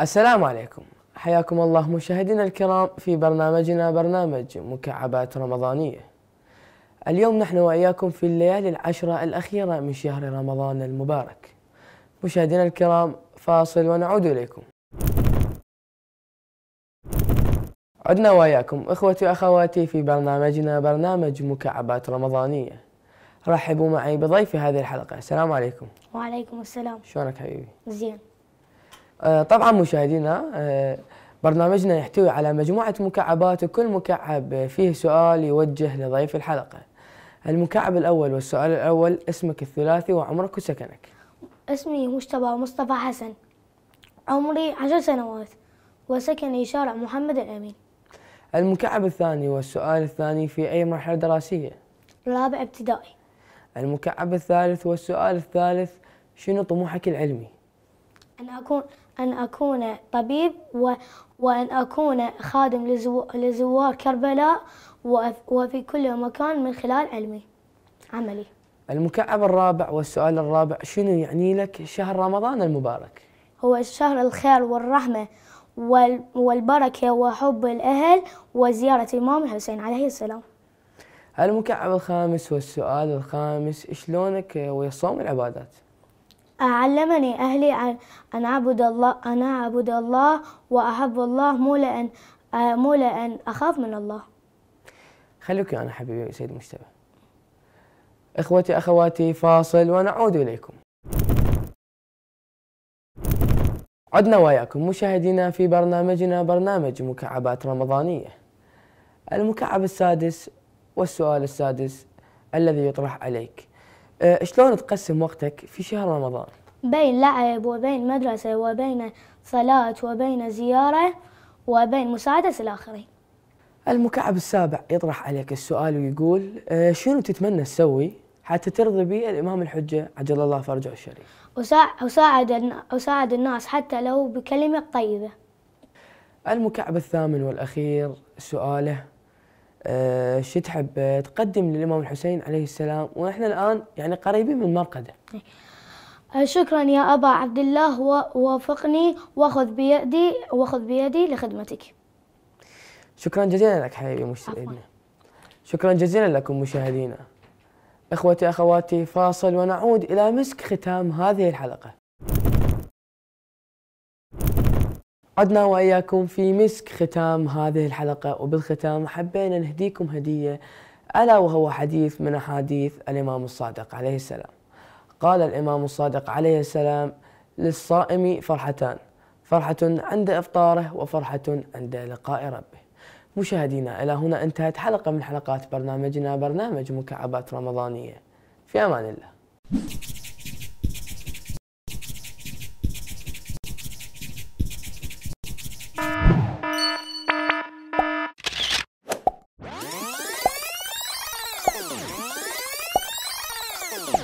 السلام عليكم حياكم الله مشاهدينا الكرام في برنامجنا برنامج مكعبات رمضانية اليوم نحن وإياكم في الليالي العشرة الأخيرة من شهر رمضان المبارك مشاهدينا الكرام فاصل ونعود إليكم عدنا وإياكم إخوتي وأخواتي في برنامجنا برنامج مكعبات رمضانية رحبوا معي بضيف هذه الحلقة السلام عليكم وعليكم السلام شلونك حبيبي؟ زين آه، طبعا مشاهدينا آه، برنامجنا يحتوي على مجموعة مكعبات وكل مكعب فيه سؤال يوجه لضيف الحلقة المكعب الأول والسؤال الأول اسمك الثلاثي وعمرك وسكنك اسمي مجتبى مصطفى حسن عمري عشر سنوات وسكني شارع محمد الأمين المكعب الثاني والسؤال الثاني في أي مرحلة دراسية؟ رابع ابتدائي المكعب الثالث والسؤال الثالث شنو طموحك العلمي؟ أن أكون أن أكون طبيب و... وأن أكون خادم لزو... لزوار كربلاء وفي كل مكان من خلال علمي عملي المكعب الرابع والسؤال الرابع شنو يعني لك شهر رمضان المبارك؟ هو شهر الخير والرحمة والبركة وحب الأهل وزيارة الإمام الحسين عليه السلام المكعب الخامس والسؤال الخامس شلونك ويا العبادات؟ علمني أهلي أن أعبد الله أن أعبد الله وأحب الله مو لأن آه، مو لأن أخاف من الله خليك أنا حبيبي سيد المجتمع. إخوتي أخواتي فاصل ونعود إليكم عدنا وياكم مشاهدينا في برنامجنا برنامج مكعبات رمضانية المكعب السادس والسؤال السادس الذي يطرح عليك أه، شلون تقسم وقتك في شهر رمضان؟ بين لعب وبين مدرسة وبين صلاة وبين زيارة وبين مساعدة الآخرين المكعب السابع يطرح عليك السؤال ويقول أه، شنو تتمنى تسوي حتى ترضي به الإمام الحجة عجل الله فرجه الشريف أساعد, أساعد الناس حتى لو بكلمة طيبة المكعب الثامن والأخير سؤاله آه، شو تحب تقدم للإمام الحسين عليه السلام ونحن الآن يعني قريبين من مرقده إيه. آه، شكرا يا أبا عبد الله ووافقني واخذ بيدي واخذ بيدي لخدمتك شكرا جزيلا لك حبيبي مشاهدينا شكرا جزيلا لكم مشاهدينا اخوتي اخواتي فاصل ونعود الى مسك ختام هذه الحلقه عدنا وإياكم في مسك ختام هذه الحلقة وبالختام حبينا نهديكم هدية ألا وهو حديث من أحاديث الإمام الصادق عليه السلام قال الإمام الصادق عليه السلام للصائم فرحتان فرحة عند إفطاره وفرحة عند لقاء ربه مشاهدينا إلى هنا انتهت حلقة من حلقات برنامجنا برنامج مكعبات رمضانية في أمان الله うまい